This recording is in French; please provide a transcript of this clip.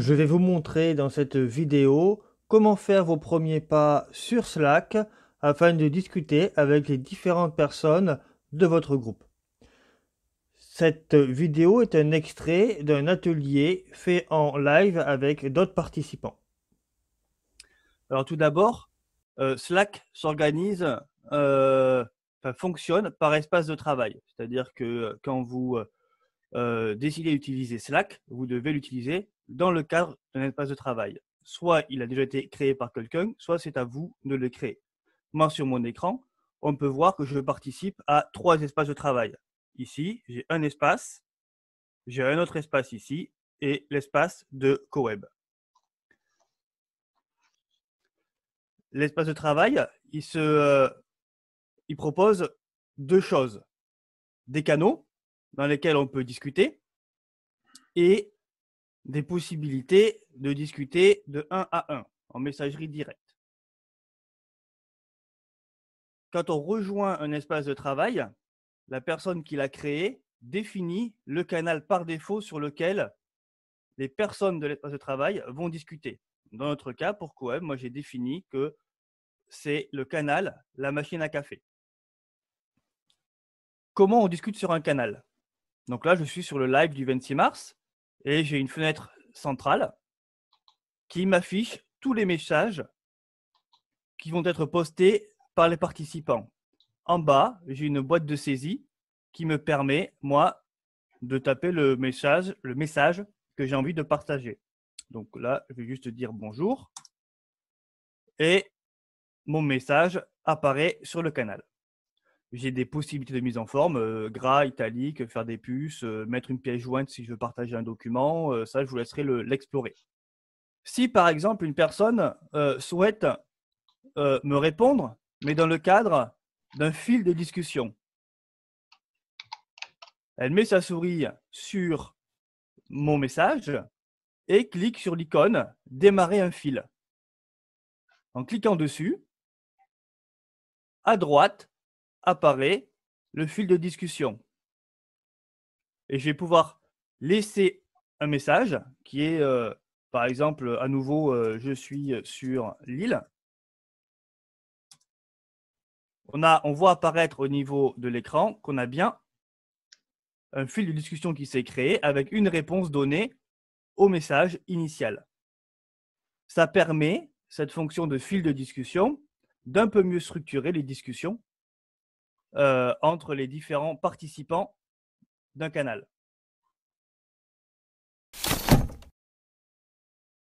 Je vais vous montrer dans cette vidéo comment faire vos premiers pas sur Slack afin de discuter avec les différentes personnes de votre groupe. Cette vidéo est un extrait d'un atelier fait en live avec d'autres participants. Alors tout d'abord, euh, Slack s'organise, euh, fonctionne par espace de travail. C'est-à-dire que euh, quand vous euh, d'utiliser Slack, vous devez l'utiliser dans le cadre d'un espace de travail. Soit il a déjà été créé par quelqu'un, soit c'est à vous de le créer. Moi, sur mon écran, on peut voir que je participe à trois espaces de travail. Ici, j'ai un espace, j'ai un autre espace ici et l'espace de CoWeb. L'espace de travail, il, se, euh, il propose deux choses. Des canaux, dans lesquelles on peut discuter et des possibilités de discuter de 1 à 1 en messagerie directe. Quand on rejoint un espace de travail, la personne qui l'a créé définit le canal par défaut sur lequel les personnes de l'espace de travail vont discuter. Dans notre cas, pourquoi moi j'ai défini que c'est le canal, la machine à café. Comment on discute sur un canal donc là, je suis sur le live du 26 mars et j'ai une fenêtre centrale qui m'affiche tous les messages qui vont être postés par les participants. En bas, j'ai une boîte de saisie qui me permet, moi, de taper le message, que j'ai envie de partager. Donc là, je vais juste dire bonjour et mon message apparaît sur le canal j'ai des possibilités de mise en forme, euh, gras, italique, faire des puces, euh, mettre une pièce jointe si je veux partager un document, euh, ça je vous laisserai l'explorer. si par exemple une personne souhaite me répondre, mais dans le cadre d'un fil de discussion, elle met sa souris sur mon message et clique sur l'icône Démarrer un fil. En cliquant dessus, à droite, apparaît le fil de discussion. Et je vais pouvoir laisser un message qui est, euh, par exemple, à nouveau, euh, je suis sur l'île. On, on voit apparaître au niveau de l'écran qu'on a bien un fil de discussion qui s'est créé avec une réponse donnée au message initial. Ça permet, cette fonction de fil de discussion, d'un peu mieux structurer les discussions euh, entre les différents participants d'un canal.